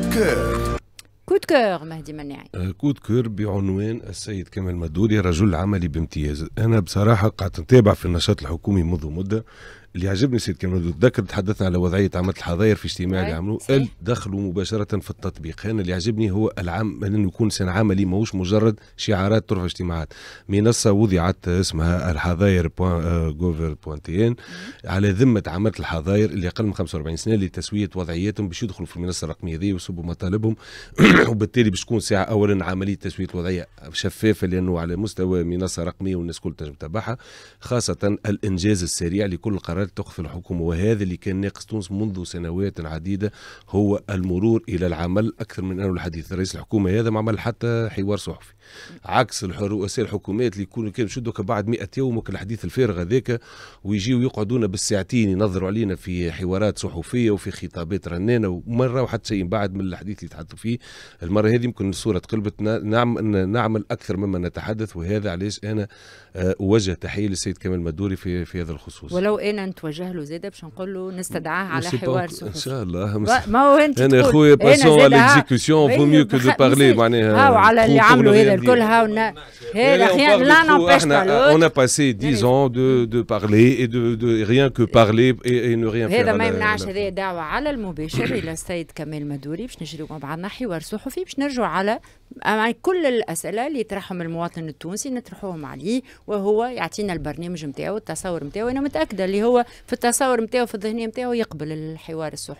Good. كود كور مهدي مناعي كود كور بعنوان السيد كمال مدوري رجل عملي بامتياز انا بصراحه قعدت نتابع في النشاط الحكومي منذ مده اللي عجبني السيد كمال مدوري تذكر تحدثنا على وضعيه عمل الحظاير في اجتماع أيوة، اللي عملوه قال دخلوا مباشره في التطبيق انا اللي عجبني هو العام انه يكون سن عملي ماهوش مجرد شعارات ترفع اجتماعات منصه وضعت اسمها الحظاير جوفر بوانتيان على ذمه عمل الحظاير اللي اقل من 45 سنه لتسويه وضعياتهم باش يدخلوا في المنصه الرقميه هذه ويصبوا مطالبهم وبالتالي باش تكون ساعه اولا عمليه تسويه الوضعيه شفافه لانه على مستوى منصه رقميه والناس كل تنجم تتبعها خاصه الانجاز السريع لكل القرارات تخف الحكومه وهذا اللي كان ناقص تونس منذ سنوات عديده هو المرور الى العمل اكثر من انه الحديث رئيس الحكومه هذا ما عمل حتى حوار صحفي عكس الرؤساء الحكومات اللي يكونوا كانوا يشدوا بعد 100 يوم الحديث الفارغ هذاك ويجيو يقعدونا بالساعتين ينظروا علينا في حوارات صحفيه وفي خطابات رنانه ومره وحتى شيء بعد من الحديث اللي تحدثوا فيه المره هذه يمكن الصوره تقلبت نعم نعمل اكثر مما نتحدث وهذا علاش انا آه، اوجه تحيه للسيد كمال مدوري في في هذا الخصوص ولو انا نتوجه له زاده باش نقول له نستدعاه على حوار صحفي ان شاء الله ما هو انت انا خويا باسون على الاكزيكسيون فو ميو كو دو بارلي معناها آه، على اللي عملوا هذا On a passé 10 ans de, de parler et de, de, rien que parler et, et ne rien faire. هذا ما يمنعش هذه دعوة على المباشر إلى السيد كمال مدوري باش نجريو مع بعضنا حوار صحفي باش نرجعوا على كل الأسئلة اللي يطرحهم المواطن التونسي نطرحوهم عليه وهو يعطينا البرنامج نتاعو التصور نتاعو أنا متأكدة اللي هو في التصور نتاعو في الذهنية نتاعو يقبل الحوار الصحفي